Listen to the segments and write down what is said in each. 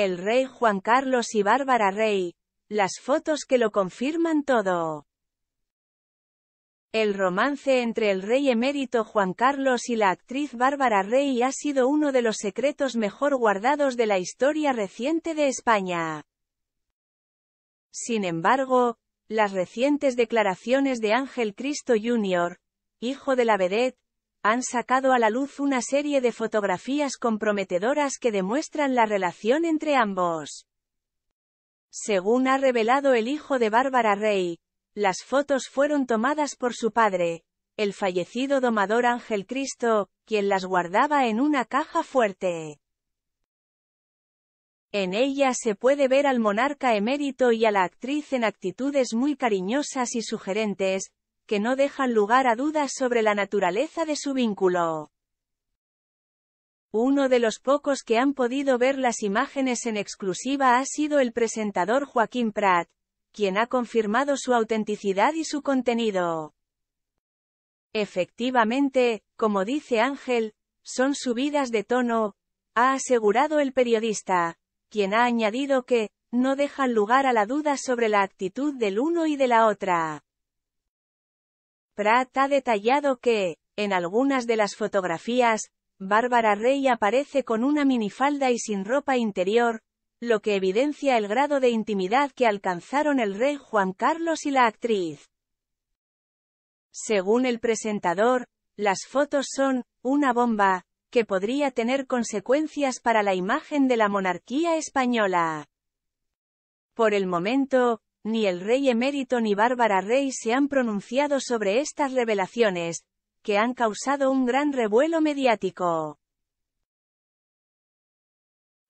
El rey Juan Carlos y Bárbara Rey. Las fotos que lo confirman todo. El romance entre el rey emérito Juan Carlos y la actriz Bárbara Rey ha sido uno de los secretos mejor guardados de la historia reciente de España. Sin embargo, las recientes declaraciones de Ángel Cristo Jr., hijo de la vedet, han sacado a la luz una serie de fotografías comprometedoras que demuestran la relación entre ambos. Según ha revelado el hijo de Bárbara Rey, las fotos fueron tomadas por su padre, el fallecido domador Ángel Cristo, quien las guardaba en una caja fuerte. En ella se puede ver al monarca emérito y a la actriz en actitudes muy cariñosas y sugerentes, que no dejan lugar a dudas sobre la naturaleza de su vínculo. Uno de los pocos que han podido ver las imágenes en exclusiva ha sido el presentador Joaquín Prat, quien ha confirmado su autenticidad y su contenido. Efectivamente, como dice Ángel, son subidas de tono, ha asegurado el periodista, quien ha añadido que, no dejan lugar a la duda sobre la actitud del uno y de la otra. Pratt ha detallado que, en algunas de las fotografías, Bárbara Rey aparece con una minifalda y sin ropa interior, lo que evidencia el grado de intimidad que alcanzaron el rey Juan Carlos y la actriz. Según el presentador, las fotos son, una bomba, que podría tener consecuencias para la imagen de la monarquía española. Por el momento, ni el rey emérito ni Bárbara Rey se han pronunciado sobre estas revelaciones, que han causado un gran revuelo mediático.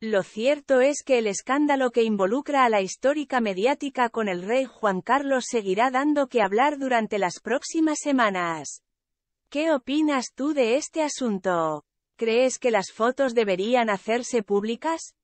Lo cierto es que el escándalo que involucra a la histórica mediática con el rey Juan Carlos seguirá dando que hablar durante las próximas semanas. ¿Qué opinas tú de este asunto? ¿Crees que las fotos deberían hacerse públicas?